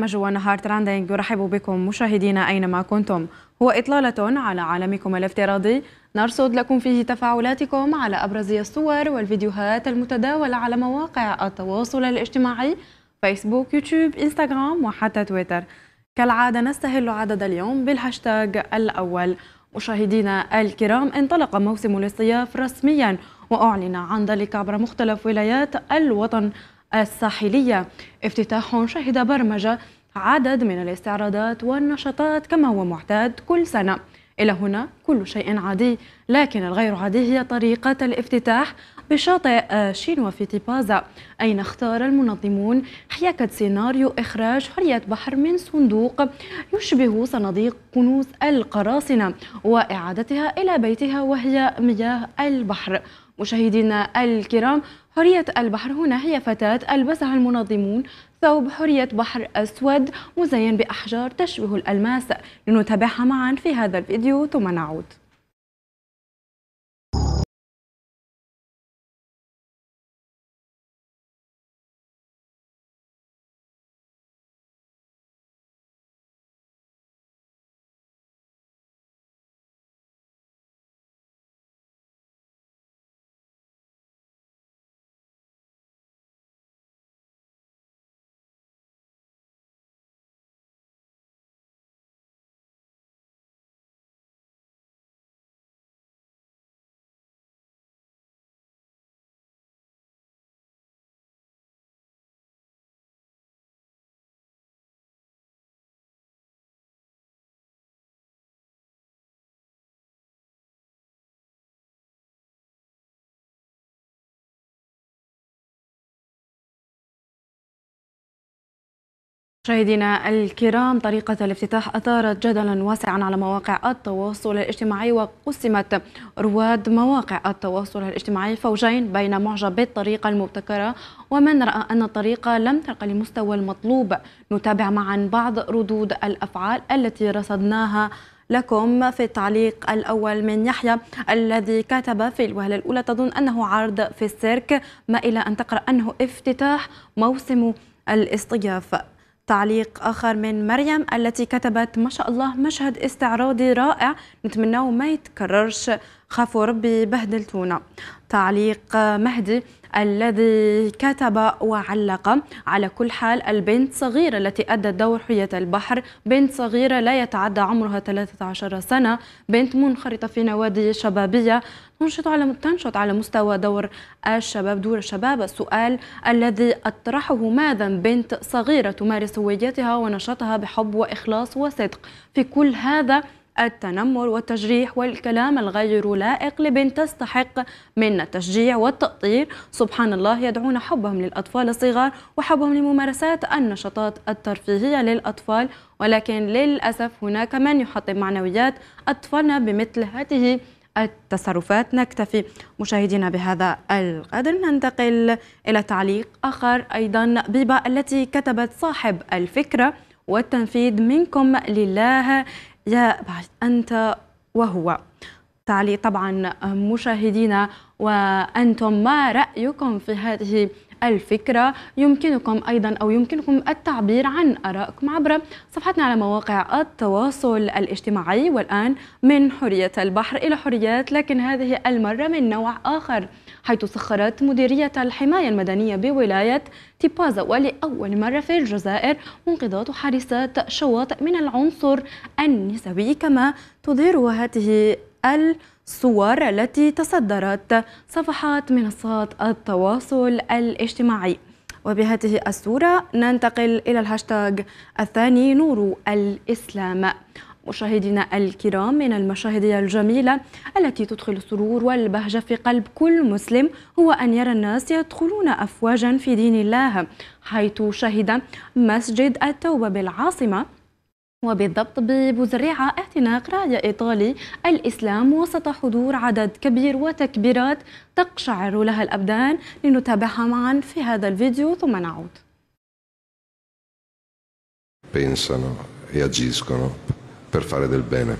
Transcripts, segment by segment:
برنامج ونهار تراندينج يرحب بكم مشاهدينا أينما كنتم هو إطلالة على عالمكم الافتراضي نرصد لكم فيه تفاعلاتكم على أبرز الصور والفيديوهات المتداولة على مواقع التواصل الاجتماعي فيسبوك يوتيوب إنستغرام وحتى تويتر كالعادة نستهل عدد اليوم بالهاشتاج الأول مشاهدينا الكرام انطلق موسم الاصطياف رسميا وأعلن عن ذلك عبر مختلف ولايات الوطن الساحلية افتتاح شهد برمجة عدد من الاستعراضات والنشاطات كما هو معتاد كل سنة إلى هنا كل شيء عادي لكن الغير عادي هي طريقة الافتتاح بشاطئ آه، شينوا في تيبازا أين اختار المنظمون حياكة سيناريو إخراج حرية بحر من صندوق يشبه صناديق كنوز القراصنة وإعادتها إلى بيتها وهي مياه البحر مشاهدينا الكرام حرية البحر هنا هي فتاة ألبسها المنظمون ثوب حرية بحر أسود مزين بأحجار تشبه الألماس لنتابعها معا في هذا الفيديو ثم نعود مشاهدينا الكرام طريقة الافتتاح أثارت جدلا واسعا على مواقع التواصل الاجتماعي وقسمت رواد مواقع التواصل الاجتماعي فوجين بين معجب بالطريقة المبتكرة ومن رأى أن الطريقة لم ترقى لمستوى المطلوب نتابع معا بعض ردود الأفعال التي رصدناها لكم في التعليق الأول من يحيى الذي كتب في الوهلة الأولى تظن أنه عرض في السيرك ما إلى أن تقرأ أنه افتتاح موسم الاصطياف تعليق آخر من مريم التي كتبت ما شاء الله مشهد استعراضي رائع نتمناه ما يتكررش خافوا ربي بهدلتونا تعليق مهدي الذي كتب وعلق على كل حال البنت صغيرة التي أدت دور حية البحر بنت صغيرة لا يتعدى عمرها 13 سنة بنت منخرطة في نوادي شبابية تنشط على تنشط على مستوى دور الشباب دور الشباب السؤال الذي أطرحه ماذا بنت صغيرة تمارس هويتها ونشاطها بحب وإخلاص وصدق في كل هذا التنمر والتجريح والكلام الغير لائق لبنت تستحق من التشجيع والتقطير سبحان الله يدعون حبهم للأطفال الصغار وحبهم لممارسات النشاطات الترفيهية للأطفال ولكن للأسف هناك من يحطم معنويات أطفالنا بمثل هذه التصرفات نكتفي مشاهدينا بهذا القدر ننتقل إلى تعليق آخر أيضا بيبا التي كتبت صاحب الفكرة والتنفيذ منكم لله يا بعد أنت وهو تعليق طبعا مشاهدينا وأنتم ما رأيكم في هذه الفكرة يمكنكم أيضا أو يمكنكم التعبير عن آرائكم عبر صفحتنا على مواقع التواصل الاجتماعي والآن من حرية البحر إلى حريات لكن هذه المرة من نوع آخر حيث سخرت مديرية الحماية المدنية بولاية تيبازا ولأول مرة في الجزائر منقذات حارسات شواطئ من العنصر النسوي كما تظهر هذه الصور التي تصدرت صفحات منصات التواصل الاجتماعي وبهذه الصورة ننتقل إلى الهاشتاج الثاني نور الإسلام مشاهدينا الكرام من المشاهد الجميلة التي تدخل السرور والبهجة في قلب كل مسلم هو أن يرى الناس يدخلون أفواجا في دين الله حيث شهد مسجد التوبة بالعاصمة وبالضبط ببزرعة اعتناق راية إيطالي الإسلام وسط حضور عدد كبير وتكبيرات تقشعر لها الأبدان لنتابعها معا في هذا الفيديو ثم نعود pensano e agiscono per fare del bene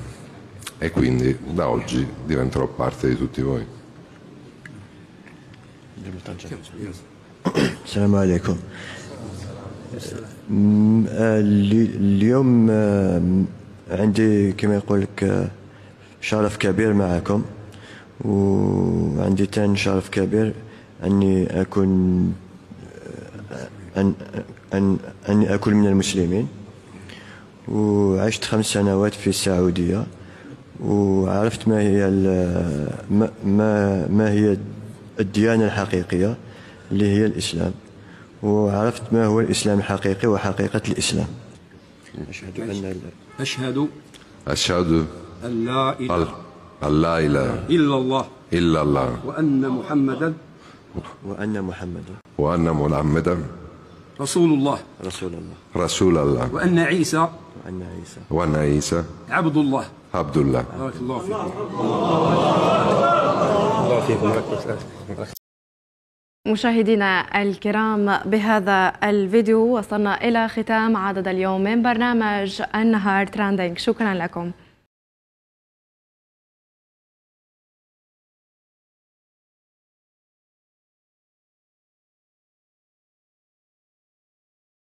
e quindi da oggi diventerò parte di tutti voi. Salam alaikum. آه، اليوم آه، عندي كما يقول لك آه، شرف كبير معكم وعندي تاني شرف كبير أني أكون أن أن أني أكون من المسلمين وعشت خمس سنوات في السعودية وعرفت ما هي ما ما هي الديانة الحقيقية اللي هي الإسلام وعرفت ما هو الإسلام الحقيقي وحقيقة الإسلام أشهد أن أشهد أشهد أن لا إله أن لا إله إلا الله إلا الله وأن محمدا وأن محمدا وأن محمدا رسول الله رسول الله رسول الله وأن عيسى وأن عيسى وأن عيسى عبد الله عبد الله بارك الله فيك الله فيك مشاهدينا الكرام بهذا الفيديو وصلنا إلى ختام عدد اليوم من برنامج النهار تراندينج شكرا لكم